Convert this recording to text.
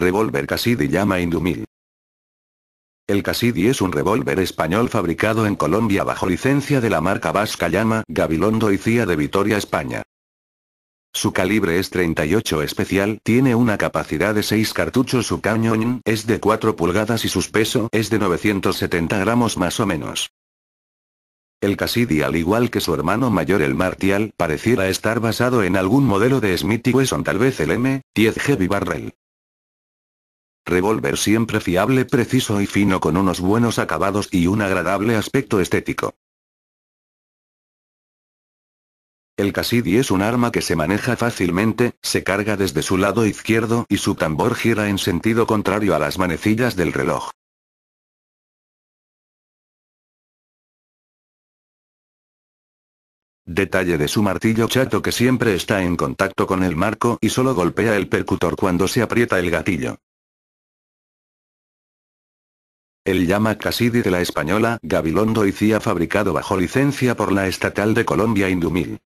Revólver Casidi llama Indumil. El Cassidy es un revólver español fabricado en Colombia bajo licencia de la marca vasca Llama, Gabilondo y Cía de Vitoria, España. Su calibre es 38 especial, tiene una capacidad de 6 cartuchos, su cañón es de 4 pulgadas y su peso es de 970 gramos más o menos. El Cassidy al igual que su hermano mayor el Martial, pareciera estar basado en algún modelo de Smith Wesson tal vez el M10 Heavy Barrel. Revolver siempre fiable, preciso y fino con unos buenos acabados y un agradable aspecto estético. El Cassidy es un arma que se maneja fácilmente, se carga desde su lado izquierdo y su tambor gira en sentido contrario a las manecillas del reloj. Detalle de su martillo chato que siempre está en contacto con el marco y solo golpea el percutor cuando se aprieta el gatillo. El llama Casidi de la española Gabilondo y fabricado bajo licencia por la estatal de Colombia Indumil.